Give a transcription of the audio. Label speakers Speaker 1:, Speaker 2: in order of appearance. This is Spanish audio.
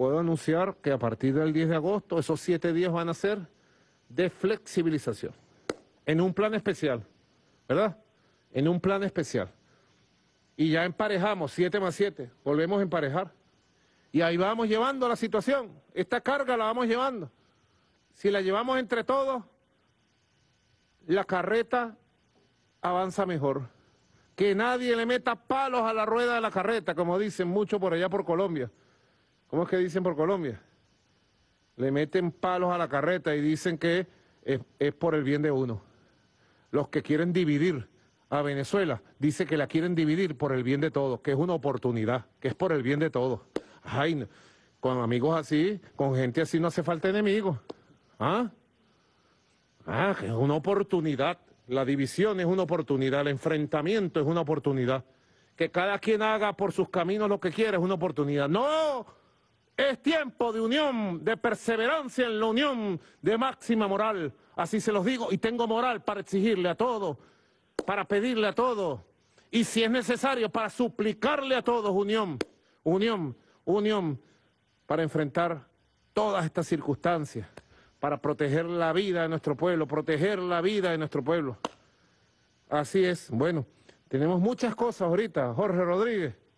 Speaker 1: puedo anunciar que a partir del 10 de agosto esos siete días van a ser de flexibilización, en un plan especial, ¿verdad? En un plan especial. Y ya emparejamos, siete más siete, volvemos a emparejar. Y ahí vamos llevando la situación, esta carga la vamos llevando. Si la llevamos entre todos, la carreta avanza mejor. Que nadie le meta palos a la rueda de la carreta, como dicen muchos por allá por Colombia. ¿Cómo es que dicen por Colombia? Le meten palos a la carreta y dicen que es, por el bien de uno. Los que quieren dividir a Venezuela, dice que la quieren dividir por el bien de todos, que es una oportunidad, que es por el bien de todos. Ay, con amigos así, con gente así no hace falta enemigos. ¿Ah? Ah, es una oportunidad. La división es una oportunidad, el enfrentamiento es una oportunidad. Que cada quien haga por sus caminos lo que quiera es una oportunidad. ¡No! Es tiempo de unión, de perseverancia en la unión, de máxima moral. Así se los digo, y tengo moral para exigirle a todos, para pedirle a todos, y si es necesario, para suplicarle a todos unión, unión, unión, para enfrentar todas estas circunstancias, para proteger la vida de nuestro pueblo, proteger la vida de nuestro pueblo. Así es, bueno, tenemos muchas cosas ahorita, Jorge Rodríguez.